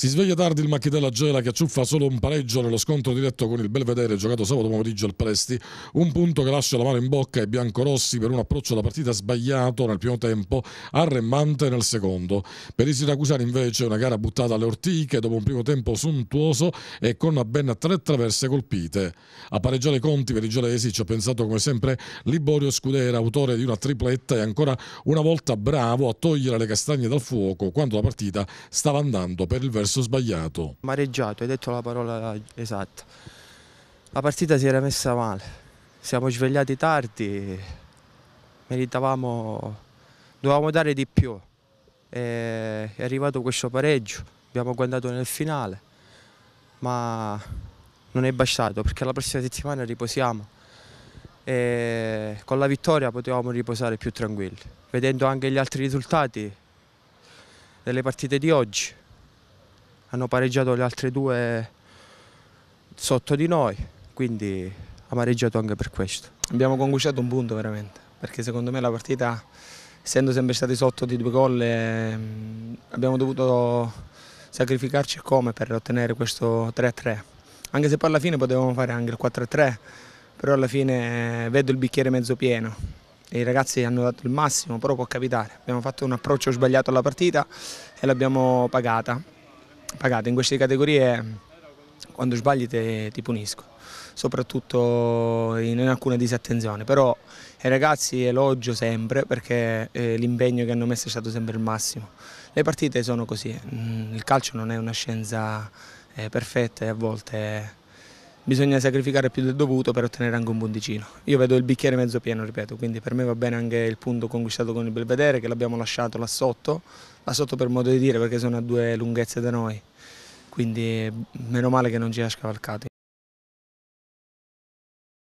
Si sveglia tardi il Macchitella Gela che acciuffa solo un pareggio nello scontro diretto con il Belvedere giocato sabato pomeriggio al Presti, un punto che lascia la mano in bocca ai biancorossi per un approccio alla partita sbagliato nel primo tempo, arremmante nel secondo. Per i siracusani invece una gara buttata alle ortiche dopo un primo tempo sontuoso e con ben tre traverse colpite. A pareggiare i conti per i gelesi ci ha pensato come sempre Liborio Scudera, autore di una tripletta e ancora una volta bravo a togliere le castagne dal fuoco quando la partita stava andando per il verso verso sbagliato. Mareggiato, hai detto la parola esatta. La partita si era messa male, siamo svegliati tardi, meritavamo, dovevamo dare di più. è arrivato questo pareggio, abbiamo guardato nel finale, ma non è bastato perché la prossima settimana riposiamo e con la vittoria potevamo riposare più tranquilli. Vedendo anche gli altri risultati delle partite di oggi, hanno pareggiato le altre due sotto di noi, quindi amareggiato anche per questo. Abbiamo conguciato un punto veramente, perché secondo me la partita, essendo sempre stati sotto di due gol, ehm, abbiamo dovuto sacrificarci come per ottenere questo 3-3. Anche se poi alla fine potevamo fare anche il 4-3, però alla fine eh, vedo il bicchiere mezzo pieno. I ragazzi hanno dato il massimo, però può capitare. Abbiamo fatto un approccio sbagliato alla partita e l'abbiamo pagata pagato. In queste categorie quando sbagli te, ti punisco, soprattutto in alcune disattenzioni, però i ragazzi elogio sempre perché eh, l'impegno che hanno messo è stato sempre il massimo. Le partite sono così, mm, il calcio non è una scienza eh, perfetta e a volte bisogna sacrificare più del dovuto per ottenere anche un punticino. Io vedo il bicchiere mezzo pieno, ripeto, quindi per me va bene anche il punto conquistato con il Belvedere che l'abbiamo lasciato là sotto, là sotto per modo di dire perché sono a due lunghezze da noi, quindi meno male che non ci ha scavalcati.